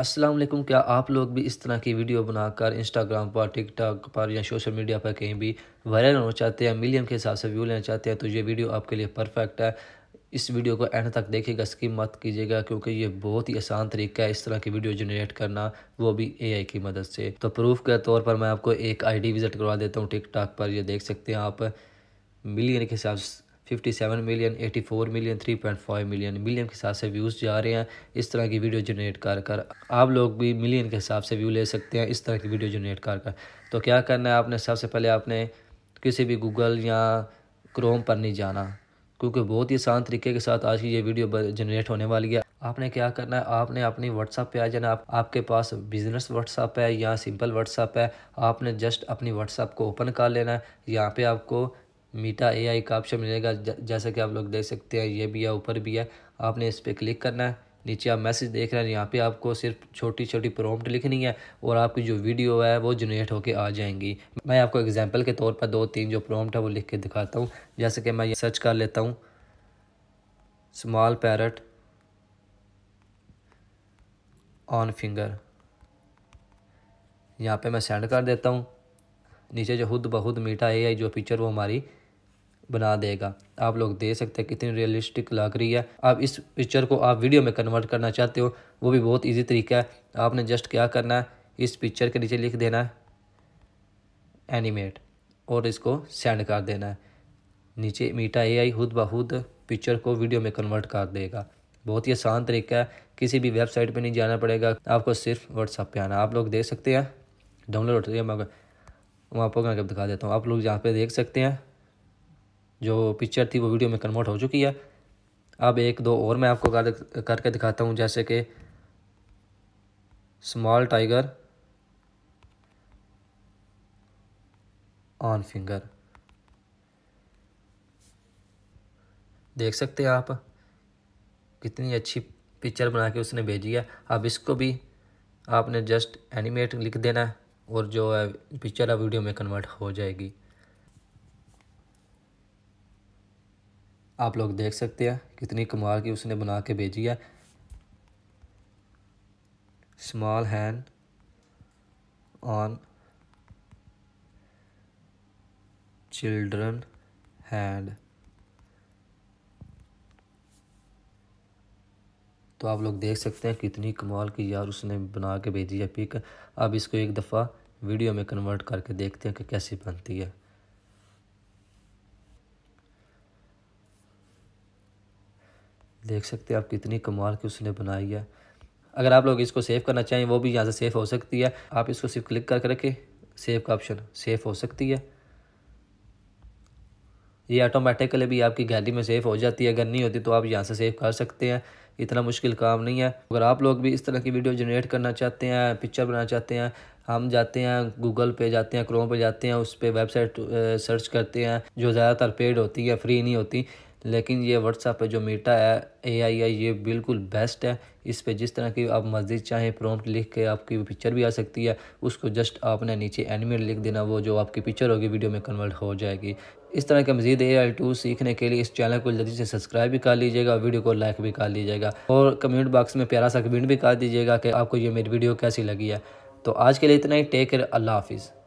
अस्सलाम वालेकुम क्या आप लोग भी इस तरह की वीडियो बनाकर इंस्टाग्राम पर टिकटॉक पर या सोशल मीडिया पर कहीं भी वायरल होना चाहते हैं मिलियन के हिसाब से व्यू लेना चाहते हैं तो ये वीडियो आपके लिए परफेक्ट है इस वीडियो को एंड तक देखिएगा स्किप मत कीजिएगा क्योंकि ये बहुत ही आसान तरीका है इस तरह की वीडियो जनरेट करना वो भी एआई की मदद से तो प्रूफ के तौर पर मैं आपको एक आईडी विज़िट करवा देता हूँ टिकटॉक पर ये देख सकते हैं आप मिलियन के हिसाब 57 मिलियन 84 मिलियन 3.5 मिलियन मिलियन के हिसाब से व्यूज़ जा रहे हैं इस तरह की वीडियो जनरेट कर कर आप लोग भी मिलियन के हिसाब से व्यू ले सकते हैं इस तरह की वीडियो जनरेट कर कर तो क्या करना है आपने सबसे पहले आपने किसी भी गूगल या क्रोम पर नहीं जाना क्योंकि बहुत ही आसान तरीके के साथ आज की ये वीडियो जनरेट होने वाली है आपने क्या करना है आपने अपनी व्हाट्सअप पे आ जाना आप, आपके पास बिजनेस व्हाट्सअप है या सिंपल व्हाट्सअप है आपने जस्ट अपनी व्हाट्सअप को ओपन कर लेना है यहाँ पे आपको मीटा एआई का ऑप्शन मिलेगा जैसा कि आप लोग देख सकते हैं ये भी है ऊपर भी है आपने इस पर क्लिक करना है नीचे आप मैसेज देख रहे हैं यहाँ पे आपको सिर्फ छोटी छोटी प्रॉम्प्ट लिखनी है और आपकी जो वीडियो है वो जनरेट होके आ जाएंगी मैं आपको एग्जांपल के तौर पर दो तीन जो प्रॉम्प्ट है वो लिख के दिखाता हूँ जैसे कि मैं ये सर्च कर लेता हूँ स्मॉल पैरट ऑन फिंगर यहाँ पे मैं सेंड कर देता हूँ नीचे जो खुद बहुद मीठा है जो पिक्चर वो हमारी बना देगा आप लोग देख सकते हैं कितनी रियलिस्टिक लग रही है आप इस पिक्चर को आप वीडियो में कन्वर्ट करना चाहते हो वो भी बहुत ईजी तरीका है आपने जस्ट क्या करना है इस पिक्चर के नीचे लिख देना है एनिमेट और इसको सेंड कर देना है नीचे मीटा एआई खुद ब पिक्चर को वीडियो में कन्वर्ट कर देगा बहुत ही आसान तरीका है किसी भी वेबसाइट पे नहीं जाना पड़ेगा आपको सिर्फ व्हाट्सअप पे आना आप लोग देख सकते हैं डाउनलोड होते हैं मैं वहाँ पर दिखा देता हूँ आप लोग यहाँ पे देख सकते हैं जो पिक्चर थी वो वीडियो में कन्वर्ट हो चुकी है अब एक दो और मैं आपको कर करके दिखाता हूँ जैसे कि स्मॉल टाइगर ऑन फिंगर देख सकते हैं आप कितनी अच्छी पिक्चर बना के उसने भेजी है अब इसको भी आपने जस्ट एनिमेट लिख देना है और जो है पिक्चर है वीडियो में कन्वर्ट हो जाएगी आप लोग देख सकते हैं कितनी कमाल की उसने बना के भेजी है small hand on children hand तो आप लोग देख सकते हैं कितनी कमाल की यार उसने बना के भेजी है पिक अब इसको एक दफ़ा वीडियो में कन्वर्ट करके देखते हैं कि कैसी बनती है देख सकते हैं आप कितनी कमाल की उसने बनाई है अगर आप लोग इसको सेव करना चाहें वो भी यहाँ से सेव हो सकती है आप इसको सिर्फ क्लिक करके रखें सेव का ऑप्शन सेव हो सकती है ये ऑटोमेटिकली भी आपकी गैली में सेव हो जाती है अगर नहीं होती तो आप यहाँ से सेव कर सकते हैं इतना मुश्किल काम नहीं है अगर आप लोग भी इस तरह की वीडियो जनरेट करना चाहते हैं पिक्चर बनाना चाहते हैं हम जाते हैं गूगल पे जाते हैं क्रोम पे जाते हैं उस पर वेबसाइट सर्च करते हैं जो ज़्यादातर पेड होती है फ्री नहीं होती लेकिन ये व्हाट्सएप पे जो मीटा है ए आई है ये बिल्कुल बेस्ट है इस पे जिस तरह की आप मस्जिद चाहें प्रॉम्प्ट लिख के आपकी पिक्चर भी आ सकती है उसको जस्ट आपने नीचे एनिमेट लिख देना वो जो आपकी पिक्चर होगी वीडियो में कन्वर्ट हो जाएगी इस तरह के मजीद ए आई टू सीखने के लिए इस चैनल को जल्दी से सब्सक्राइब भी कर लीजिएगा वीडियो को लाइक भी कर लीजिएगा और कमेंट बॉक्स में प्यारा सा कमेंट भी कर दीजिएगा कि आपको ये मेरी वीडियो कैसी लगी है तो आज के लिए इतना ही टेक केयर अल्लाह हाफिज़